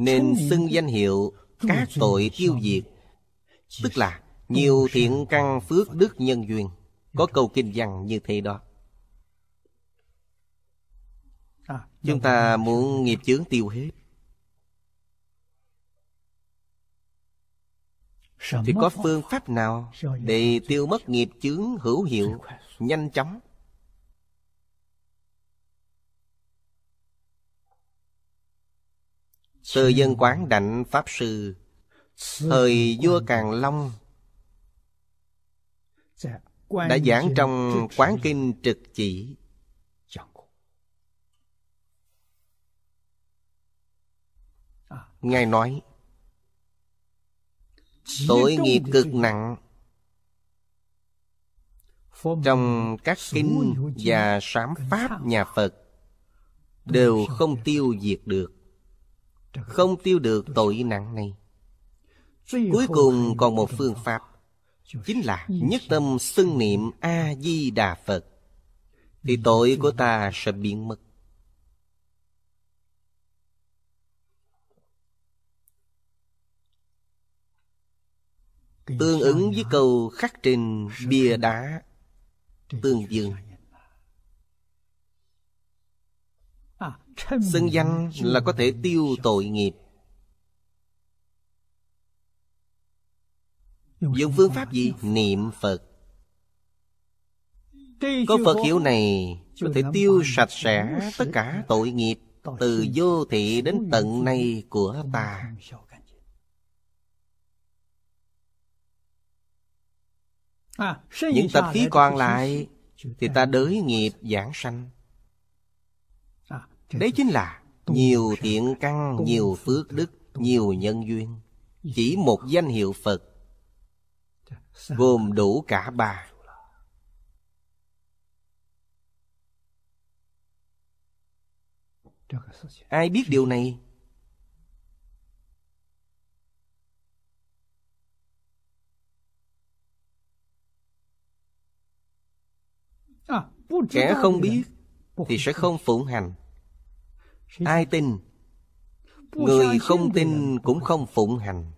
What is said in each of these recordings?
nên xưng danh hiệu các tội tiêu diệt tức là nhiều thiện căn phước đức nhân duyên dạ. có câu kinh văn như thế đó à, chúng dạ ta vâng. muốn nghiệp chướng tiêu hết thì có phương pháp nào để tiêu mất nghiệp chướng hữu hiệu nhanh chóng Từ dân quán đảnh Pháp Sư Thời vua Càng Long Đã giảng trong Quán Kinh Trực Chỉ à. Ngài nói Tội nghiệp cực nặng Trong các kinh và sám pháp nhà Phật Đều không tiêu diệt được không tiêu được tội nặng này Cuối cùng còn một phương pháp Chính là nhất tâm xưng niệm A-di-đà Phật Thì tội của ta sẽ biến mất Tương ứng với câu khắc trên bìa đá Tương dương Xưng danh là có thể tiêu tội nghiệp Dùng phương pháp gì? Niệm Phật Có Phật hiểu này Có thể tiêu sạch sẽ tất cả tội nghiệp Từ vô thị đến tận nay của ta Những tập khí còn lại Thì ta đới nghiệp giảng sanh Đấy chính là nhiều thiện căn, nhiều phước đức, nhiều nhân duyên. Chỉ một danh hiệu Phật gồm đủ cả ba. Ai biết điều này à, Kẻ không biết Thì sẽ không phụng hành ai tin người không tin cũng không phụng hành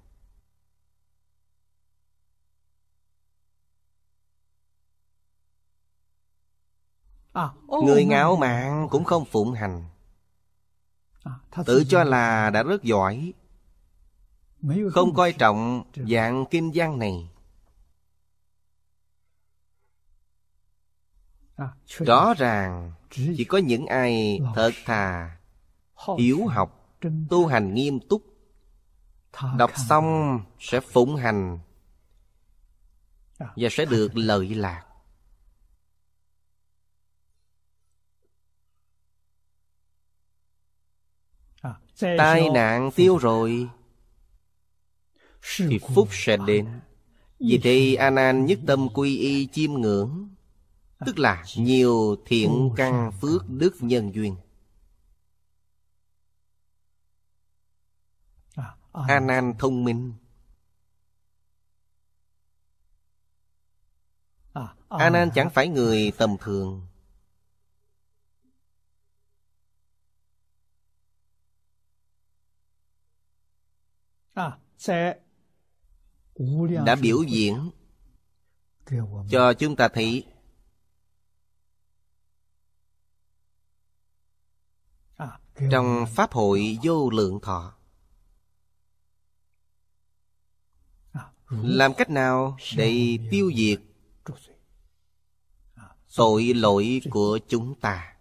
à, người ngạo mạn cũng không phụng hành à, tự cho là đã rất giỏi không coi trọng dạng kim văn này à, rõ ràng chỉ có những ai thật thà hiếu học tu hành nghiêm túc đọc xong sẽ phụng hành à, và sẽ được lợi lạc à, tai nạn tiêu rồi thì phúc sẽ đến vì thế anan nhất tâm quy y chiêm ngưỡng à, tức là nhiều thiện căn phước đức nhân duyên Ờ. A Nan thông minh. A ờ, ờ, Nan chẳng phải người tầm thường. đã biểu diễn cho chúng ta thấy trong pháp hội vô lượng thọ Ừ. làm cách nào để tiêu diệt tội lỗi của chúng ta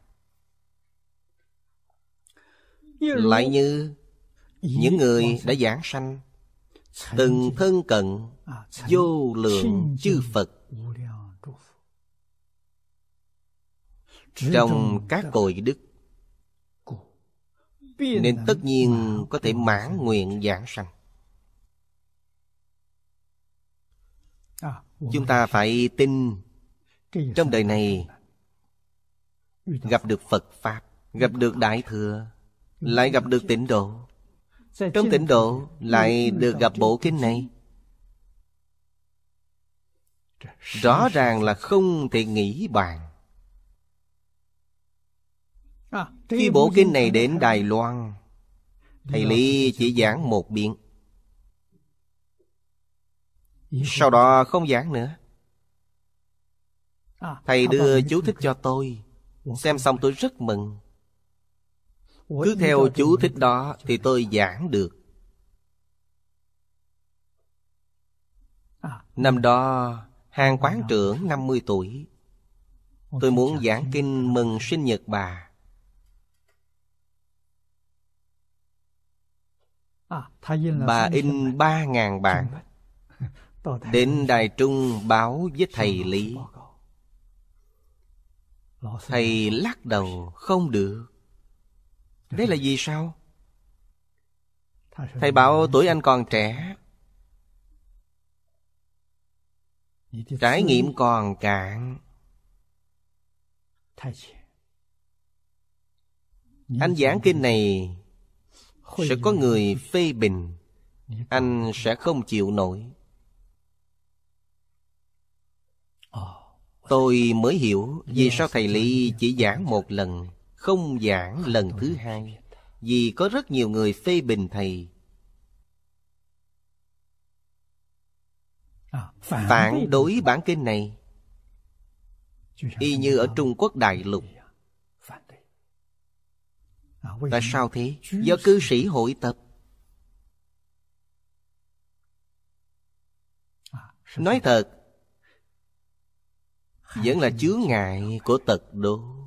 lại như những người đã giảng sanh từng thân cận vô lượng chư phật trong các cội đức nên tất nhiên có thể mãn nguyện giảng sanh chúng ta phải tin trong đời này gặp được phật pháp gặp được đại thừa lại gặp được tịnh độ trong tịnh độ lại được gặp bộ kinh này rõ ràng là không thể nghĩ bàn à, khi bộ kinh này đến đài loan thầy lý chỉ giảng một biện sau đó không giảng nữa à, Thầy đưa chú thích cho tôi Xem xong tôi rất mừng Cứ theo chú thích đó Thì tôi giảng được à. Năm đó Hàng quán trưởng 50 tuổi Tôi muốn giảng kinh mừng sinh nhật bà à, Bà in 3.000 bản Đến Đài Trung báo với thầy Lý Thầy lắc đầu không được Đấy là vì sao? Thầy bảo tuổi anh còn trẻ Trải nghiệm còn cạn Anh giảng kinh này Sẽ có người phê bình Anh sẽ không chịu nổi Tôi mới hiểu vì sao thầy Lý chỉ giảng một lần, không giảng lần thứ hai. Vì có rất nhiều người phê bình thầy. À, phản đối bản kinh này Y như ở Trung Quốc đại lục dạ, à, Tại sao thế? Do cư sĩ hội tập à, Nói thật vẫn là chướng ngại của tật đố